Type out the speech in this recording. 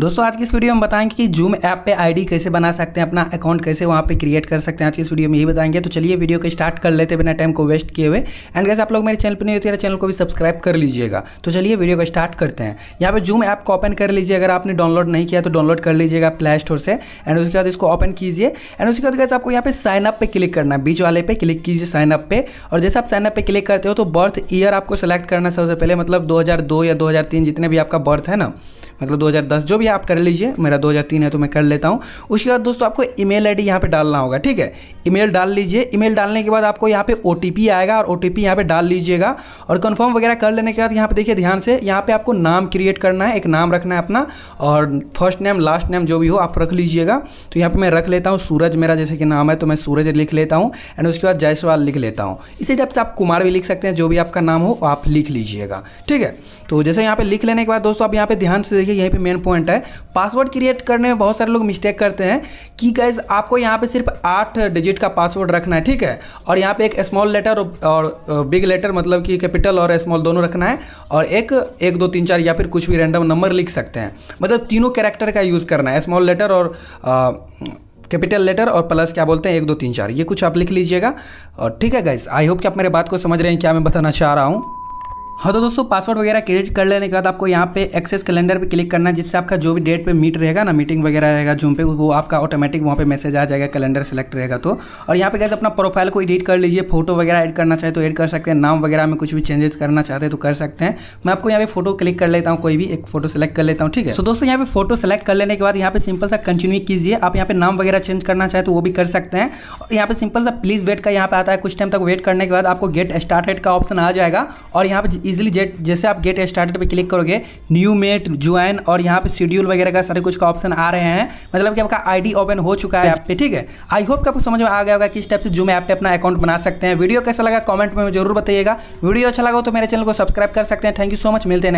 दोस्तों आज की इस वीडियो में बताएंगे कि जूम ऐप पे आईडी कैसे बना सकते हैं अपना अकाउंट कैसे वहाँ पे क्रिएट कर सकते हैं आज की इस वीडियो में यही बताएंगे तो चलिए वीडियो को स्टार्ट कर लेते बिना टाइम को वेस्ट किए हुए एंड कैसे आप लोग मेरे चैनल पर नहीं होते तो चैनल को भी सब्सक्राइब कर लीजिएगा तो चलिए वीडियो को स्टार्ट करते हैं यहाँ पर जूम ऐप को ओपन कर लीजिए अगर आपने डाउनलोड नहीं किया तो डाउनलोड कर लीजिएगा प्ले स्टोर से एंड उसके बाद इसको ओपन कीजिए एंड उसके बाद कैसे आपको यहाँ पे साइनअप पर क्लिक करना है बीच वाले पे क्लिक कीजिए साइनअप पर और जैसे आप साइनअप पर क्लिक करते हो तो बर्थ ईयर आपको सेलेक्ट करना सबसे पहले मतलब दो या दो जितने भी आपका बर्थ है ना मतलब 2010 जो भी आप कर लीजिए मेरा 2003 है तो मैं कर लेता हूँ उसके बाद दोस्तों आपको ईमेल आईडी यहाँ पे डालना होगा ठीक है ईमेल डाल लीजिए ईमेल डालने के बाद आपको यहाँ पे ओ आएगा और ओ टी यहाँ पे डाल लीजिएगा और कन्फर्म वगैरह कर लेने के बाद यहाँ पे देखिए ध्यान से यहाँ पे आपको नाम क्रिएट करना है एक नाम रखना है अपना और फर्स्ट नेम लास्ट नेम जो भी हो आप रख लीजिएगा तो यहाँ पर मैं रख लेता हूँ सूरज मेरा जैसे कि नाम है तो मैं सूरज लिख लेता हूँ एंड उसके बाद जायसवाल लिख लेता हूँ इसी टाइप से आप कुमार भी लिख सकते हैं जो भी आपका नाम हो आप लिख लीजिएगा ठीक है तो जैसे यहाँ पे लिख लेने के बाद दोस्तों आप यहाँ पे ध्यान से देखिए यहीं पे मेन पॉइंट है पासवर्ड क्रिएट करने में बहुत सारे लोग मिस्टेक करते हैं कि गाइज आपको यहाँ पे सिर्फ आठ डिजिट का पासवर्ड रखना है ठीक है और यहाँ पे एक स्मॉल लेटर और बिग लेटर मतलब कि कैपिटल और स्मॉल दोनों रखना है और एक एक दो तीन चार या फिर कुछ भी रैंडम नंबर लिख सकते हैं मतलब तीनों कैरेक्टर का यूज़ करना है स्मॉल लेटर और आ, कैपिटल लेटर और प्लस क्या बोलते हैं एक दो तीन चार ये कुछ आप लिख लीजिएगा और ठीक है गाइस आई होप कि आप मेरे बात को समझ रहे हैं क्या मैं बताना चाह रहा हूँ हाँ तो दोस्तों पासवर्ड वगैरह क्रिएट कर लेने के बाद आपको यहाँ पे एक्सेस कैलेंडर पे क्लिक करना है जिससे आपका जो भी डेट पे मीट रहेगा ना मीटिंग वगैरह रहेगा जूम पे वो आपका ऑटोमेटिक वहाँ पे मैसेज आ जाएगा कैलेंडर सेलेक्ट रहेगा तो और यहाँ पे गैस अपना प्रोफाइल को एडिट कर लीजिए फोटो वगैरह एड करना चाहे तो एड कर सकते हैं नाम वगैरह में कुछ भी चेंजेस करना चाहते हैं तो कर सकते हैं मैं आपको यहाँ पे फोटो क्लिक कर लेता हूँ कोई भी एक फोटो सेलेक्ट कर लेता हूँ ठीक है सो दोस्तों यहाँ पे फोटो सेलेक्ट कर लेने के बाद यहाँ पे सिंपल सा कंटिन्यू कीजिए आप यहाँ पे नाम वगैरह चेंज करना चाहे तो वो भी कर सकते हैं और यहाँ पे सिंपल सा प्लीज वेट का यहाँ पे आता है कुछ टाइम तक वेट करने के बाद आपको गेट स्टार्टेड का ऑप्शन आ जाएगा और यहाँ पे इजिली जेट जैसे आप गेट स्टार्टेड पे क्लिक करोगे न्यू मेट ज्वाइन और यहाँ पे शेड्यूल वगैरह का सारे कुछ का ऑप्शन आ रहे हैं मतलब कि आपका आईडी ओपन हो चुका है ऐप पे ठीक है आई होप कि आपको समझ में आ गया होगा किस टाइप से जूम ऐप पे अपना अकाउंट बना सकते हैं वीडियो कैसा लगा कॉमेंट में जरूर बताइएगा वीडियो अच्छा लगा तो मेरे चैनल को सब्सक्राइब कर सकते हैं थैंक यू सो मच मिलते हैं